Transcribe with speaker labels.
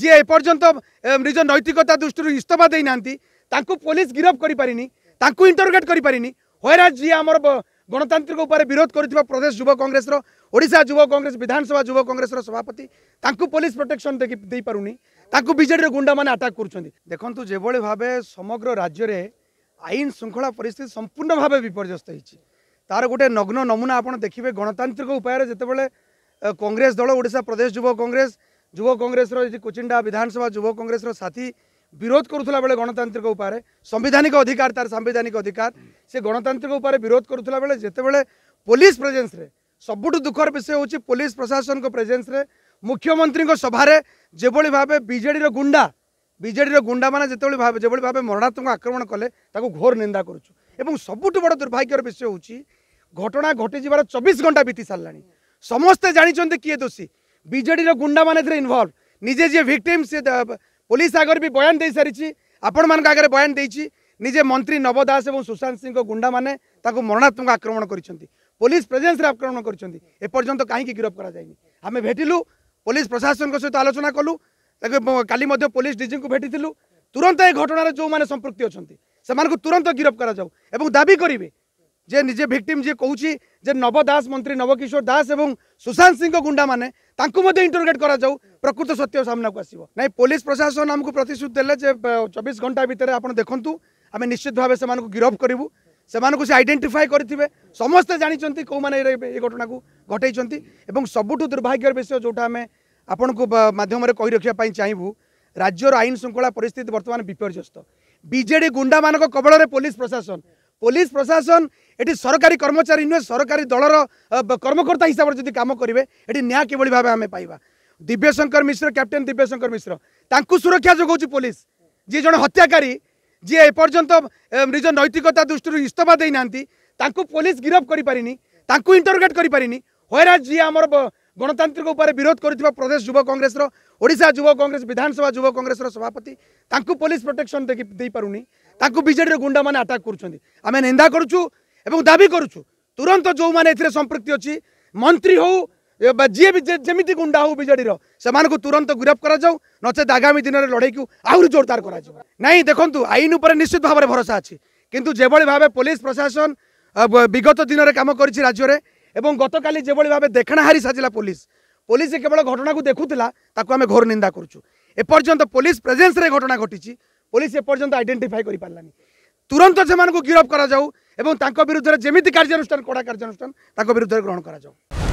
Speaker 1: ଯିଏ ଏପର୍ଯ୍ୟନ୍ତ ନିଜ ନୈତିକତା ଦୃଷ୍ଟିରୁ ଇସ୍ତଫା ଦେଇନାହାନ୍ତି ତାଙ୍କୁ ପୋଲିସ ଗିରଫ କରିପାରିନି ତାଙ୍କୁ ଇଣ୍ଟରୋଗେଟ୍ କରିପାରିନି ହଇରାଜ ଯିଏ ଆମର ଗଣତାନ୍ତ୍ରିକ ଉପରେ ବିରୋଧ କରୁଥିବା ପ୍ରଦେଶ ଯୁବ କଂଗ୍ରେସର ଓଡ଼ିଶା ଯୁବ କଂଗ୍ରେସ ବିଧାନସଭା ଯୁବ କଂଗ୍ରେସର ସଭାପତି ତାଙ୍କୁ ପୋଲିସ ପ୍ରୋଟେକ୍ସନ୍ ଦେଇପାରୁନି ତାଙ୍କୁ ବିଜେଡ଼ିର ଗୁଣ୍ଡାମାନେ ଆଟାକ୍ କରୁଛନ୍ତି ଦେଖନ୍ତୁ ଯେଭଳି ଭାବେ ସମଗ୍ର ରାଜ୍ୟରେ ଆଇନ ଶୃଙ୍ଖଳା ପରିସ୍ଥିତି ସମ୍ପୂର୍ଣ୍ଣ ଭାବେ ବିପର୍ଯ୍ୟସ୍ତ ହୋଇଛି ତା'ର ଗୋଟେ ନଗ୍ନ ନମୁନା ଆପଣ ଦେଖିବେ ଗଣତାନ୍ତ୍ରିକ ଉପାୟରେ ଯେତେବେଳେ କଂଗ୍ରେସ ଦଳ ଓଡ଼ିଶା ପ୍ରଦେଶ ଯୁବ କଂଗ୍ରେସ যুব ଯୁବ କଂଗ୍ରେସର কুচিন্ডা বিধানসভা যুব କଂଗ୍ରେସର সাথী বিরোধ করুলা বেড়ে গণতান্ত্রিক উপায়ে সাংবিধানিক অধিকার তার সাংবিধানিক অধিকার সে গণতান্ত্রিক উপায়ে বিরোধ করুলা বেড়ে যেতবে পুলিশ প্রেজেন্সরে সবুঠ দুঃখর বিষয় হচ্ছে পুলিশ প্রশাসন প্রেজেন্সরে মুখ্যমন্ত্রী সভার যেভাবে ভাবে বিজেডির গুন্ডা বিজেডির গুন্ডা মানে যেত ভাবে যেভাবে ভাবে মরণাত্মক আক্রমণ কলে তাকে ঘোর নিন্দা করছু এবং সবুঠ বড় দুর্ভাগ্যর বিষয় হচ্ছে ঘটনা ঘটি যাবার চবিশ ঘণ্টা বিতি সারা সমস্তে জাঁচান কি দোষী ବିଜେଡ଼ିର ଗୁଣ୍ଡାମାନେ ଏଥିରେ ଇନଭଲ୍ଭ ନିଜେ ଯିଏ ଭିକ୍ଟିମ୍ ସେ ପୋଲିସ ଆଗରେ ବି ବୟାନ ଦେଇସାରିଛି ଆପଣମାନଙ୍କ ଆଗରେ ବୟାନ ଦେଇଛି ନିଜେ ମନ୍ତ୍ରୀ ନବ ଦାସ ଏବଂ ସୁଶାନ୍ତ ସିଂଙ୍କ ଗୁଣ୍ଡାମାନେ ତାଙ୍କୁ ମରଣାତ୍ମକ ଆକ୍ରମଣ କରିଛନ୍ତି ପୋଲିସ ପ୍ରେଜେନ୍ସରେ ଆକ୍ରମଣ କରିଛନ୍ତି ଏପର୍ଯ୍ୟନ୍ତ କାହିଁକି ଗିରଫ କରାଯାଇନି ଆମେ ଭେଟିଲୁ ପୋଲିସ ପ୍ରଶାସନଙ୍କ ସହିତ ଆଲୋଚନା କଲୁ ତାକୁ କାଲି ମଧ୍ୟ ପୋଲିସ ଡିଜିଙ୍କୁ ଭେଟିଥିଲୁ ତୁରନ୍ତ ଏ ଘଟଣାରେ ଯେଉଁମାନେ ସମ୍ପୃକ୍ତି ଅଛନ୍ତି ସେମାନଙ୍କୁ ତୁରନ୍ତ ଗିରଫ କରାଯାଉ ଏବଂ ଦାବି କରିବେ যে নিজে ভিকটিম যে কৌছি যে নব দাস মন্ত্রী নবকিশোর দাস এবং সুশান্ত সিং গুন্ডা মানে তাঁকু মধ্যে ইন্টরোগেট করা যাও প্রকৃত সত্য সামনাকু আসব না পুলিশ প্রশাসন আমি প্রতিশ্রুতি দেলে যে চব্বিশ ঘন্টা ভিতরে আপনার দেখুন আমি নিশ্চিত ভাবে সে গিরফ করবু সে আইডেন্টিফাই করে সমস্ত জাঁচান কেউ মানে এই ঘটনা ঘটাইছেন এবং সবুঠু দুর্ভাগ্যর বিষয় যেটা আমি আপনার মাধ্যমে কই রাখা চাইবু রাজ্যর আইন শৃঙ্খলা পরিস্থিতি বর্তমানে বিপর্যস্ত বিজেডি গুন্ডা মান কবলের পুলিশ প্রশাসন ପୋଲିସ ପ୍ରଶାସନ এটি সরকারি কর্মচারী নুহে সরকারি দলর কর্মকর্তা হিসাবে যদি কাম করবে এটি ন্যায় কিভাবে ভাবে আমি পাইবা দিব্যশঙ্কর মিশ্র ক্যাপ্টেন দিব্যশঙ্কর মিশ্র তাঁকু সুরক্ষা যোগাউছি পুলিশ যে জন হত্যাকারী যে এপর্যন্ত নিজ নৈতিকতা দৃষ্টি ইস্তফা দিয়ে না তাঁকু পুলিশ গিরফ করে পারিনি তাঁকু ইন্টরোগেট করে পারিনি হয়রাজ যে আমার গণতান্ত্রিক উপরে বিরোধ করুଥିବା প্রদেশ যুব কংগ্রেসর ওড়িশা যুব কংগ্রেস বিধানসভা যুব কংগ্রেসর সভাপতি তাঁকু পুলিশ প্রোটেকশন দেই পারুনি ତାକୁ ବିଜେଡ଼ିର ଗୁଣ୍ଡାମାନେ ଆଟାକ୍ କରୁଛନ୍ତି ଆମେ ନିନ୍ଦା କରୁଛୁ ଏବଂ ଦାବି କରୁଛୁ ତୁରନ୍ତ ଯେଉଁମାନେ ଏଥିରେ ସମ୍ପୃକ୍ତି ଅଛି ମନ୍ତ୍ରୀ ହେଉ ବା ଯିଏ ବି ଯେମିତି ଗୁଣ୍ଡା ହେଉ ବିଜେଡ଼ିର ସେମାନଙ୍କୁ ତୁରନ୍ତ ଗିରଫ କରାଯାଉ ନଚେତ୍ ଆଗାମୀ ଦିନରେ ଲଢ଼େଇକୁ ଆହୁରି ଜୋରଦାର କରାଯିବ ନାହିଁ ଦେଖନ୍ତୁ ଆଇନ ଉପରେ ନିଶ୍ଚିତ ଭାବରେ ଭରସା ଅଛି କିନ୍ତୁ ଯେଭଳି ଭାବେ ପୋଲିସ ପ୍ରଶାସନ ବିଗତ ଦିନରେ କାମ କରିଛି ରାଜ୍ୟରେ ଏବଂ ଗତକାଲି ଯେଭଳି ଭାବେ ଦେଖଣାହାରି ସାଜିଲା ପୋଲିସ ପୋଲିସ କେବଳ ଘଟଣାକୁ ଦେଖୁଥିଲା ତାକୁ ଆମେ ଘୋର ନିନ୍ଦା କରୁଛୁ ଏପର୍ଯ୍ୟନ୍ତ ପୋଲିସ ପ୍ରେଜେନ୍ସରେ ଘଟଣା ଘଟିଛି পুলিশ এপর্যন্ত আইডেন্টিফাই করে পালানি তুরন্ত সে গিরফ করা যাও এবং তাঁর বিরুদ্ধে যেমি কার্যানুষ্ঠান কড়া কার্যানুষ্ঠান তাঁর বিরুদ্ধে গ্রহণ করা যাও